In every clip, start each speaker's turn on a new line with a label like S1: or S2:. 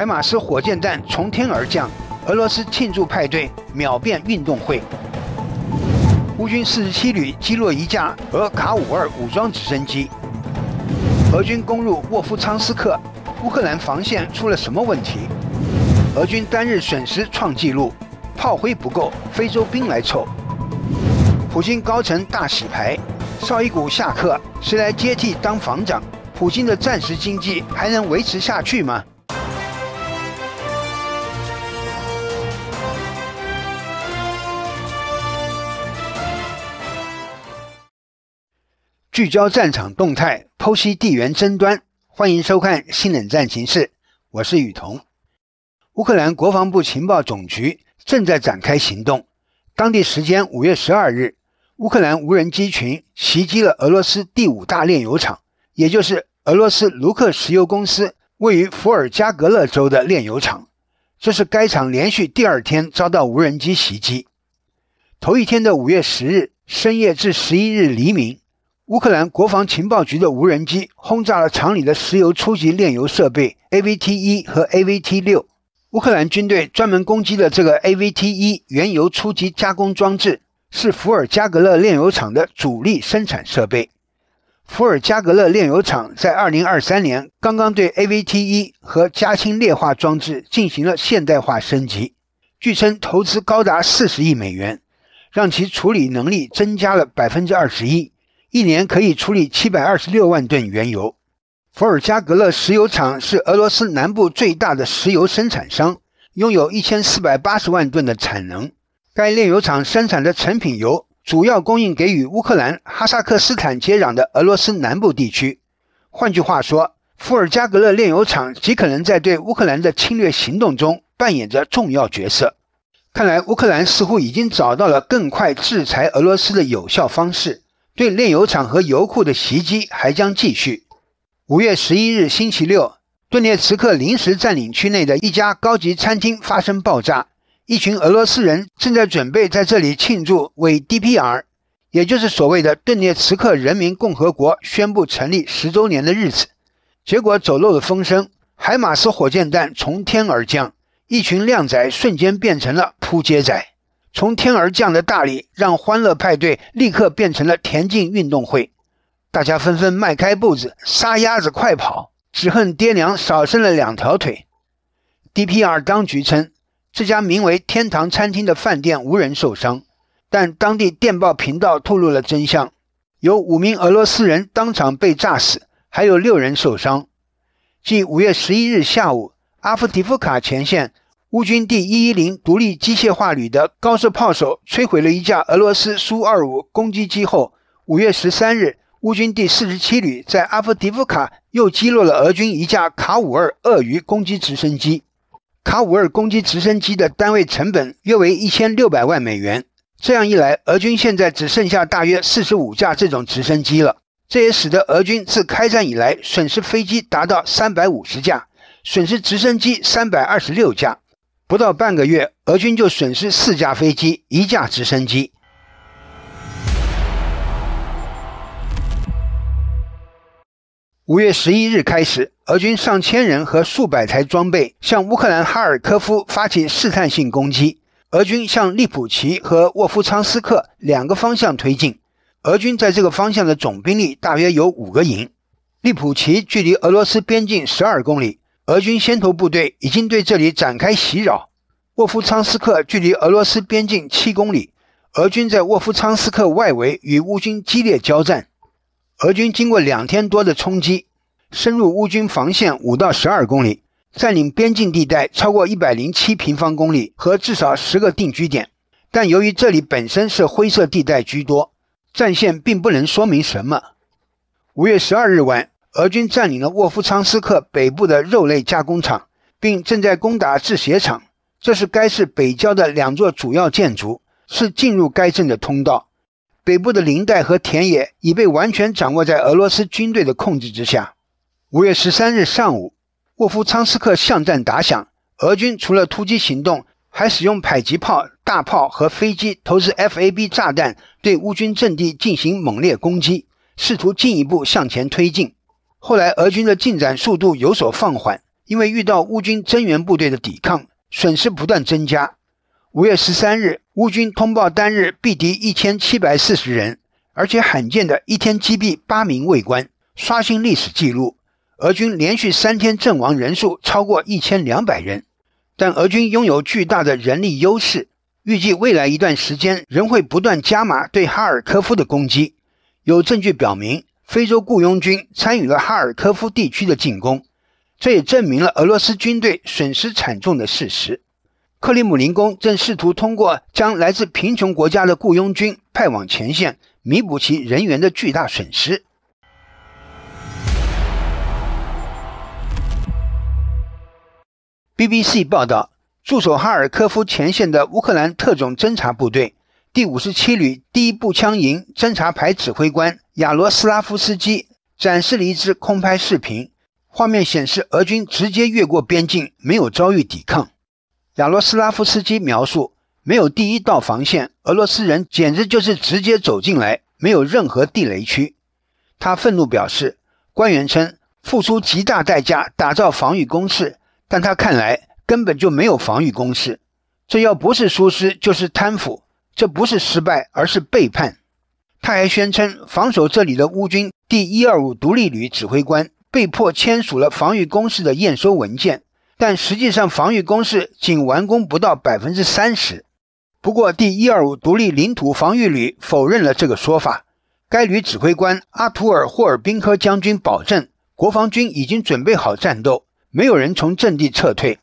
S1: 海马斯火箭弹从天而降，俄罗斯庆祝派对秒变运动会。乌军四十七旅击落一架俄卡五二武装直升机。俄军攻入沃夫昌斯克，乌克兰防线出了什么问题？俄军单日损失创纪录，炮灰不够，非洲兵来凑。普京高层大洗牌，绍伊古下课，谁来接替当防长？普京的战时经济还能维持下去吗？聚焦战场动态，剖析地缘争端。欢迎收看《新冷战形势》，我是雨桐。乌克兰国防部情报总局正在展开行动。当地时间五月十二日，乌克兰无人机群袭击了俄罗斯第五大炼油厂，也就是俄罗斯卢克石油公司位于伏尔加格勒州的炼油厂。这是该厂连续第二天遭到无人机袭击。头一天的五月十日深夜至十一日黎明。乌克兰国防情报局的无人机轰炸了厂里的石油初级炼油设备 AVT 一和 AVT 六。乌克兰军队专门攻击了这个 AVT 一原油初级加工装置，是伏尔加格勒炼油厂的主力生产设备。伏尔加格勒炼油厂在2023年刚刚对 AVT 一和加氢裂化装置进行了现代化升级，据称投资高达40亿美元，让其处理能力增加了21%。一年可以处理七百二十六万吨原油。伏尔加格勒石油厂是俄罗斯南部最大的石油生产商，拥有一千四百八十万吨的产能。该炼油厂生产的成品油主要供应给与乌克兰、哈萨克斯坦接壤的俄罗斯南部地区。换句话说，伏尔加格勒炼油厂极可能在对乌克兰的侵略行动中扮演着重要角色。看来，乌克兰似乎已经找到了更快制裁俄罗斯的有效方式。对炼油厂和油库的袭击还将继续。五月十一日星期六，顿涅茨克临时占领区内的一家高级餐厅发生爆炸。一群俄罗斯人正在准备在这里庆祝为 DPR，也就是所谓的顿涅茨克人民共和国宣布成立十周年的日子。结果走漏了风声，海马斯火箭弹从天而降，一群靓仔瞬间变成了扑街仔。从天而降的大礼，让欢乐派对立刻变成了田径运动会。大家纷纷迈开步子，撒丫子快跑，只恨爹娘少生了两条腿。DPR 当局称，这家名为“天堂餐厅”的饭店无人受伤，但当地电报频道透露了真相：有五名俄罗斯人当场被炸死，还有六人受伤。继五月十一日下午，阿夫迪夫卡前线。乌军第一一零独立机械化旅的高射炮手摧毁了一架俄罗斯苏二五攻击机后，五月十三日，乌军第四十七旅在阿夫迪夫卡又击落了俄军一架卡五二鳄鱼攻击直升机。卡五二攻击直升机的单位成本约为一千六百万美元。这样一来，俄军现在只剩下大约四十五架这种直升机了。这也使得俄军自开战以来损失飞机达到三百五十架，损失直升机三百二十六架。不到半个月，俄军就损失四架飞机、一架直升机。五月十一日开始，俄军上千人和数百台装备向乌克兰哈尔科夫发起试探性攻击。俄军向利普奇和沃夫昌斯克两个方向推进。俄军在这个方向的总兵力大约有五个营。利普奇距离俄罗斯边境十二公里。俄军先头部队已经对这里展开袭扰。沃夫昌斯克距离俄罗斯边境七公里，俄军在沃夫昌斯克外围与乌军激烈交战。俄军经过两天多的冲击，深入乌军防线五到十二公里，占领边境地带超过一百零七平方公里和至少十个定居点。但由于这里本身是灰色地带居多，战线并不能说明什么。五月十二日晚。俄军占领了沃夫昌斯克北部的肉类加工厂，并正在攻打制鞋厂。这是该市北郊的两座主要建筑，是进入该镇的通道。北部的林带和田野已被完全掌握在俄罗斯军队的控制之下。五月十三日上午，沃夫昌斯克巷战打响。俄军除了突击行动，还使用迫击炮、大炮和飞机投掷 FAB 炸弹，对乌军阵地进行猛烈攻击，试图进一步向前推进。后来，俄军的进展速度有所放缓，因为遇到乌军增援部队的抵抗，损失不断增加。五月十三日，乌军通报单日毙敌一千七百四十人，而且罕见的一天击毙八名卫官，刷新历史记录。俄军连续三天阵亡人数超过一千两百人，但俄军拥有巨大的人力优势，预计未来一段时间仍会不断加码对哈尔科夫的攻击。有证据表明。非洲雇佣军参与了哈尔科夫地区的进攻，这也证明了俄罗斯军队损失惨重的事实。克里姆林宫正试图通过将来自贫穷国家的雇佣军派往前线，弥补其人员的巨大损失。BBC 报道，驻守哈尔科夫前线的乌克兰特种侦察部队。第五十七旅第一步枪营侦察排指挥官亚罗斯拉夫斯基展示了一支空拍视频，画面显示俄军直接越过边境，没有遭遇抵抗。亚罗斯拉夫斯基描述：“没有第一道防线，俄罗斯人简直就是直接走进来，没有任何地雷区。”他愤怒表示：“官员称付出极大代价打造防御工事，但他看来根本就没有防御工事。这要不是疏失，就是贪腐。”这不是失败，而是背叛。他还宣称，防守这里的乌军第一二五独立旅指挥官被迫签署了防御工事的验收文件，但实际上防御工事仅完工不到百分之三十。不过，第一二五独立领土防御旅否认了这个说法。该旅指挥官阿图尔·霍尔宾科将军保证，国防军已经准备好战斗，没有人从阵地撤退。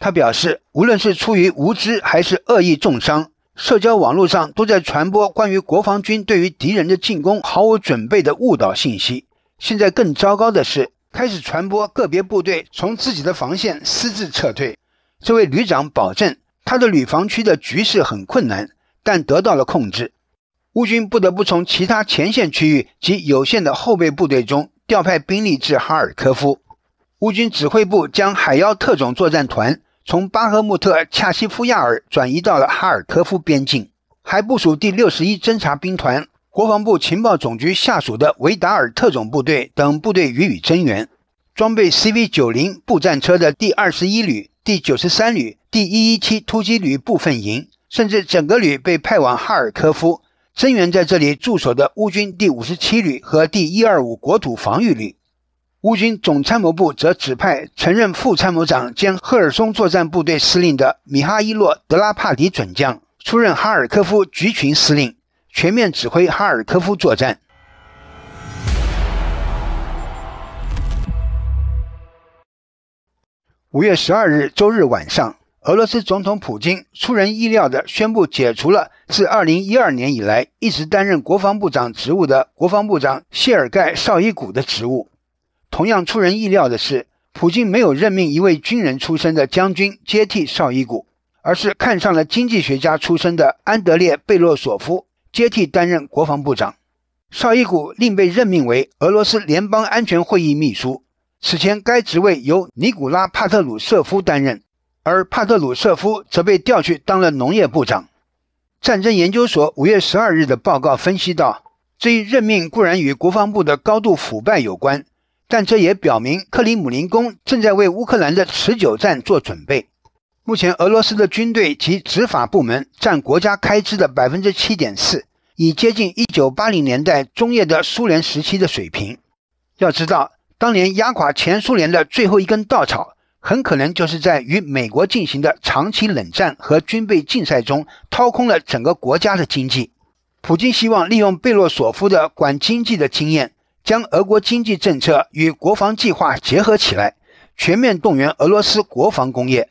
S1: 他表示，无论是出于无知还是恶意重伤。社交网络上都在传播关于国防军对于敌人的进攻毫无准备的误导信息。现在更糟糕的是，开始传播个别部队从自己的防线私自撤退。这位旅长保证，他的旅防区的局势很困难，但得到了控制。乌军不得不从其他前线区域及有限的后备部队中调派兵力至哈尔科夫。乌军指挥部将海妖特种作战团。从巴赫穆特、恰西夫亚尔转移到了哈尔科夫边境，还部署第六十一侦察兵团、国防部情报总局下属的维达尔特种部队等部队予以增援。装备 CV90 步战车的第二十一旅、第九十三旅、第一一七突击旅部分营，甚至整个旅被派往哈尔科夫增援，在这里驻守的乌军第五十七旅和第一二五国土防御旅。乌军总参谋部则指派曾任副参谋长兼赫尔松作战部队司令的米哈伊洛·德拉帕迪准将出任哈尔科夫集群司令，全面指挥哈尔科夫作战。五月十二日周日晚上，俄罗斯总统普京出人意料的宣布解除了自二零一二年以来一直担任国防部长职务的国防部长谢尔盖·绍伊古的职务。同样出人意料的是，普京没有任命一位军人出身的将军接替绍伊古，而是看上了经济学家出身的安德烈·贝洛索夫接替担任国防部长。绍伊古另被任命为俄罗斯联邦安全会议秘书，此前该职位由尼古拉·帕特鲁舍夫担任，而帕特鲁舍夫则被调去当了农业部长。战争研究所五月十二日的报告分析到，这一任命固然与国防部的高度腐败有关。但这也表明，克里姆林宫正在为乌克兰的持久战做准备。目前，俄罗斯的军队及执法部门占国家开支的百分之七点四，已接近一九八零年代中叶的苏联时期的水平。要知道，当年压垮前苏联的最后一根稻草，很可能就是在与美国进行的长期冷战和军备竞赛中掏空了整个国家的经济。普京希望利用贝洛索夫的管经济的经验。将俄国经济政策与国防计划结合起来，全面动员俄罗斯国防工业。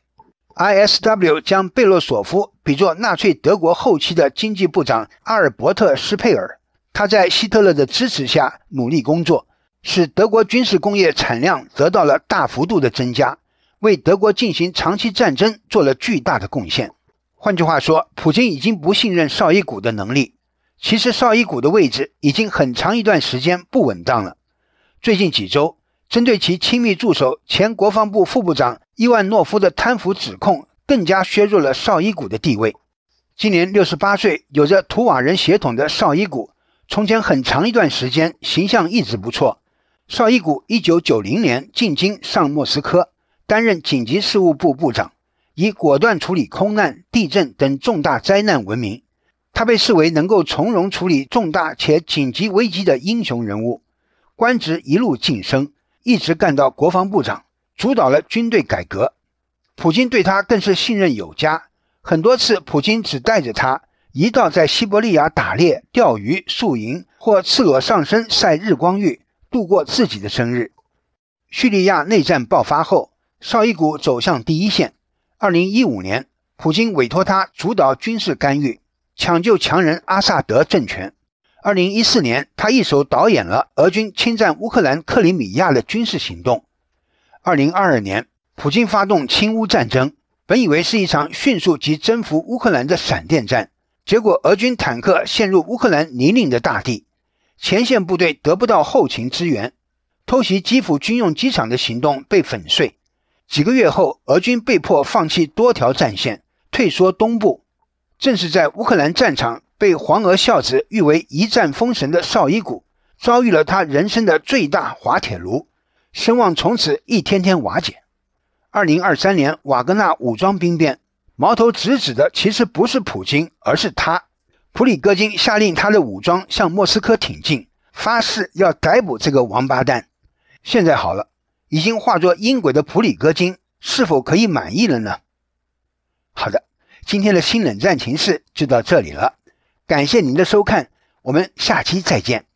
S1: ISW 将贝洛索夫比作纳粹德国后期的经济部长阿尔伯特·施佩尔，他在希特勒的支持下努力工作，使德国军事工业产量得到了大幅度的增加，为德国进行长期战争做了巨大的贡献。换句话说，普京已经不信任绍伊古的能力。其实绍伊古的位置已经很长一段时间不稳当了。最近几周，针对其亲密助手、前国防部副部长伊万诺夫的贪腐指控，更加削弱了绍伊古的地位。今年六十八岁、有着图瓦人血统的绍伊古，从前很长一段时间形象一直不错。绍伊古一九九零年进京上莫斯科，担任紧急事务部部长，以果断处理空难、地震等重大灾难闻名。他被视为能够从容处理重大且紧急危机的英雄人物，官职一路晋升，一直干到国防部长，主导了军队改革。普京对他更是信任有加，很多次普京只带着他一道在西伯利亚打猎、钓鱼、宿营或赤裸上身晒日光浴，度过自己的生日。叙利亚内战爆发后，绍伊古走向第一线。二零一五年，普京委托他主导军事干预。抢救强人阿萨德政权。二零一四年，他一手导演了俄军侵占乌克兰克里米亚的军事行动。二零二二年，普京发动亲乌战争，本以为是一场迅速即征服乌克兰的闪电战，结果俄军坦克陷入乌克兰泥泞的大地，前线部队得不到后勤支援，偷袭基辅军用机场的行动被粉碎。几个月后，俄军被迫放弃多条战线，退缩东部。正是在乌克兰战场被黄俄孝子誉为一战封神的绍伊古，遭遇了他人生的最大滑铁卢，声望从此一天天瓦解。二零二三年瓦格纳武装兵变，矛头直指的其实不是普京，而是他。普里戈金下令他的武装向莫斯科挺进，发誓要逮捕这个王八蛋。现在好了，已经化作阴鬼的普里戈金，是否可以满意了呢？好的。今天的《新冷战情势》就到这里了，感谢您的收看，我们下期再见。